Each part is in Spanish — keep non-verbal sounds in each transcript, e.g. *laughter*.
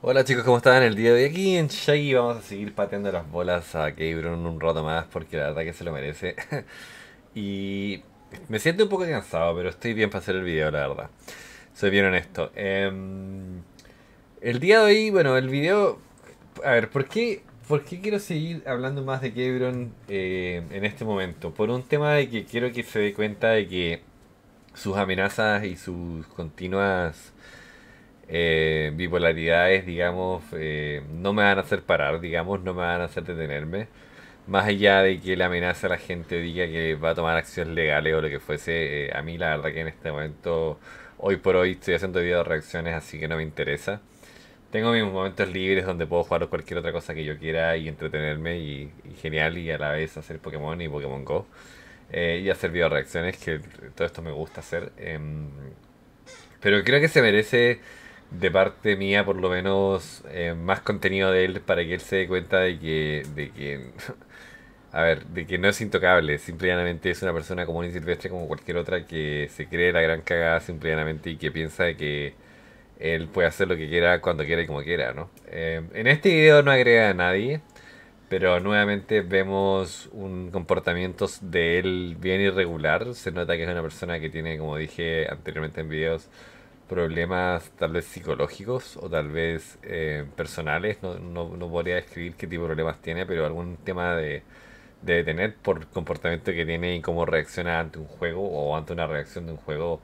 Hola chicos, ¿cómo están? El día de hoy aquí en Shaggy vamos a seguir pateando las bolas a Cabron un rato más porque la verdad que se lo merece. *laughs* y me siento un poco cansado, pero estoy bien para hacer el video, la verdad. Soy bien honesto. Em, el día de hoy, bueno, el video... A ver, ¿por qué, por qué quiero seguir hablando más de Cabron eh, en este momento? Por un tema de que quiero que se dé cuenta de que sus amenazas y sus continuas eh, bipolaridades, digamos, eh, no me van a hacer parar, digamos, no me van a hacer detenerme. Más allá de que la amenaza a la gente diga que va a tomar acciones legales o lo que fuese, eh, a mí la verdad que en este momento, hoy por hoy, estoy haciendo video reacciones, así que no me interesa. Tengo mis momentos libres donde puedo jugar cualquier otra cosa que yo quiera y entretenerme y, y genial y a la vez hacer Pokémon y Pokémon Go. y hacer video reacciones, que todo esto me gusta hacer. Em, pero creo que se merece de parte mía, por lo menos, eh, más contenido de él para que él se dé cuenta de que, de que, *laughs* a ver, de que no es intocable, simplemente es una persona común y silvestre como cualquier otra que se cree la gran cagada simplemente y que piensa de que él puede hacer lo que quiera, cuando quiera y como quiera, ¿no? Eh, en este video no agrega a nadie, pero nuevamente vemos un comportamiento de él bien irregular, se nota que es una persona que tiene, como dije anteriormente en videos, problemas tal vez psicológicos o tal vez eh, personales. No, podría describir qué tipo de problemas tiene, pero algún tema de, detener tener por comportamiento que tiene y cómo reacciona ante un juego o ante una reacción de un juego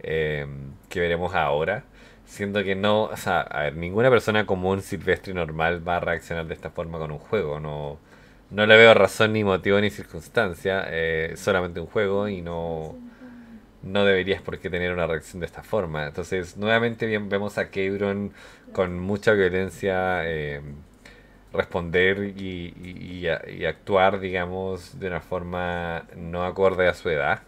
eh, que veremos ahora. Siendo que no, o sea, ninguna persona común, silvestre y normal va a reaccionar de esta forma con un juego. No, no le veo razón, ni motivo, ni circunstancia. Eh, solamente un juego y no no deberías por qué tener una reacción de esta forma. Entonces, nuevamente vemos a Kebron con mucha violencia eh, responder y, actuar, digamos, de una forma no acorde a su edad.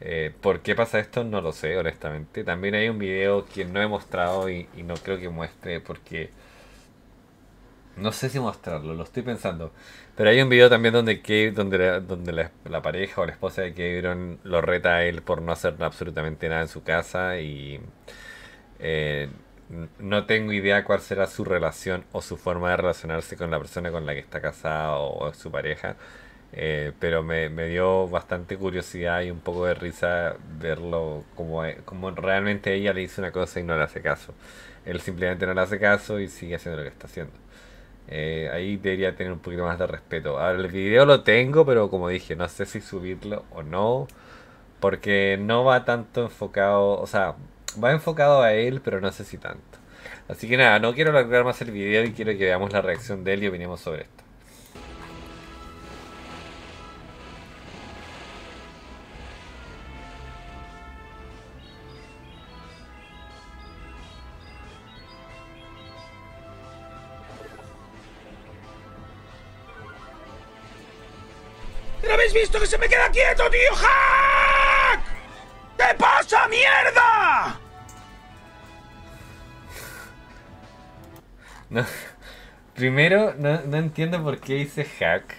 Eh, ¿Por qué pasa esto? No lo sé, honestamente. También hay un video que no he mostrado y, no creo que muestre porque no sé si mostrarlo, lo estoy pensando. Pero hay un video también donde, donde, la, donde la, pareja o la esposa de Cameron lo reta a él por no hacer absolutamente nada en su casa y eh, no tengo idea cuál será su relación o su forma de relacionarse con la persona con la que está casada o, su pareja. Eh, pero me, dio bastante curiosidad y un poco de risa verlo como, eh, como realmente ella le dice una cosa y no le hace caso. Él simplemente no le hace caso y sigue haciendo lo que está haciendo. Eh, ahí debería tener un poquito más de respeto. Ahora, el video lo tengo, pero como dije, no sé si subirlo o no. Porque no va tanto enfocado, o sea, va enfocado a él, pero no sé si tanto. Así que nada, no quiero alargar más el video y quiero que veamos la reacción de él y opinemos sobre esto. habéis visto que se me queda quieto, tío? ¡Hack! ¡Te pasa, mierda! No. Primero, no, entiendo por qué hice hack.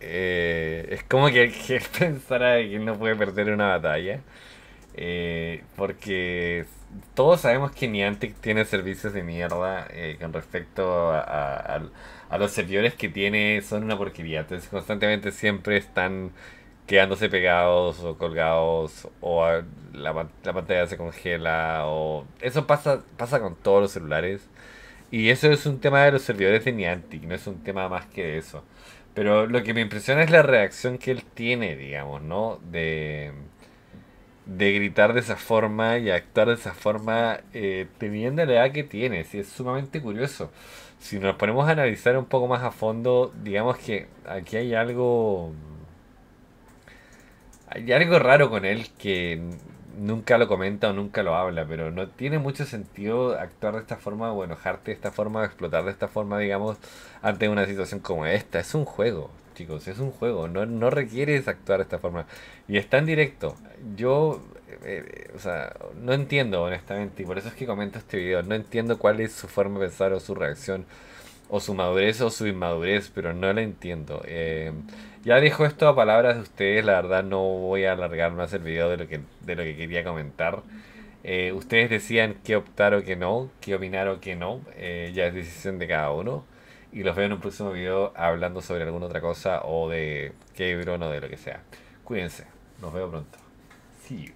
Eh, es como que el jefe *laughs* pensara que no puede perder una batalla. Eh, porque todos sabemos que Niantic tiene servicios de mierda eh, con respecto a, los servidores que tiene, son una porquería. Entonces, constantemente siempre están quedándose pegados o colgados, o la, la, pantalla se congela, o eso pasa, pasa con todos los celulares. Y eso es un tema de los servidores de Niantic, no es un tema más que eso. Pero lo que me impresiona es la reacción que él tiene, digamos, ¿no? De de gritar de esa forma y actuar de esa forma eh, teniendo la edad que tienes. Y es sumamente curioso. Si nos ponemos a analizar un poco más a fondo, digamos que aquí hay algo... Hay algo raro con él que nunca lo comenta o nunca lo habla, pero no tiene mucho sentido actuar de esta forma o enojarte de esta forma o explotar de esta forma, digamos, ante una situación como esta. Es un juego, chicos, es un juego, no, no requieres actuar de esta forma. Y está en directo. Yo, eh, eh, o sea, no entiendo honestamente, y por eso es que comento este video, no entiendo cuál es su forma de pensar o su reacción, o su madurez o su inmadurez, pero no la entiendo. Eh, ya dejo esto a palabras de ustedes, la verdad no voy a alargar más el video de lo que, de lo que quería comentar. ustedes decían qué optar o qué no, qué opinar o qué no, ya es decisión de cada uno y los veo en un próximo video hablando sobre alguna otra cosa o de quebrón o de lo que sea. Cuídense, nos veo pronto. See